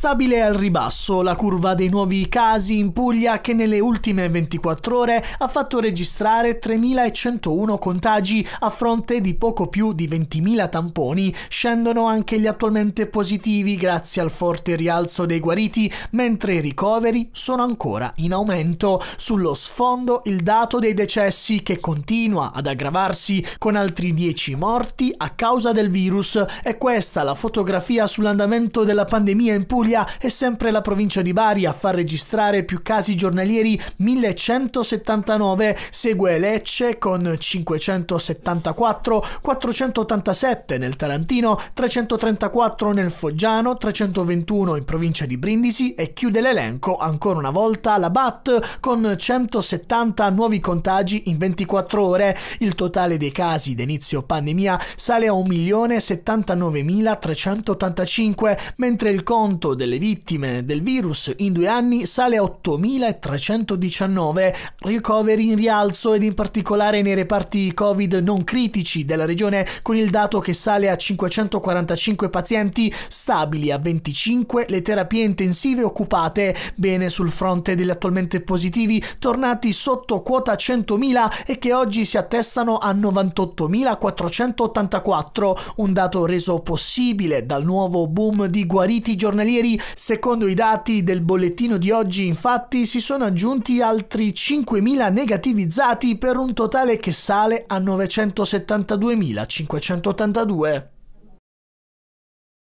Stabile al ribasso la curva dei nuovi casi in Puglia che nelle ultime 24 ore ha fatto registrare 3.101 contagi a fronte di poco più di 20.000 tamponi. Scendono anche gli attualmente positivi grazie al forte rialzo dei guariti, mentre i ricoveri sono ancora in aumento. Sullo sfondo il dato dei decessi che continua ad aggravarsi con altri 10 morti a causa del virus e questa la fotografia sull'andamento della pandemia in Puglia Puglia è sempre la provincia di Bari a far registrare più casi giornalieri 1179, segue Lecce con 574, 487 nel Tarantino, 334 nel Foggiano, 321 in provincia di Brindisi e chiude l'elenco ancora una volta la BAT con 170 nuovi contagi in 24 ore. Il totale dei casi d'inizio pandemia sale a 1.079.385, mentre il conto delle vittime del virus in due anni sale a 8.319, ricoveri in rialzo ed in particolare nei reparti Covid non critici della regione con il dato che sale a 545 pazienti, stabili a 25 le terapie intensive occupate, bene sul fronte degli attualmente positivi tornati sotto quota 100.000 e che oggi si attestano a 98.484, un dato reso possibile dal nuovo boom di guariti giornalieri ieri. Secondo i dati del bollettino di oggi, infatti, si sono aggiunti altri 5.000 negativizzati per un totale che sale a 972.582.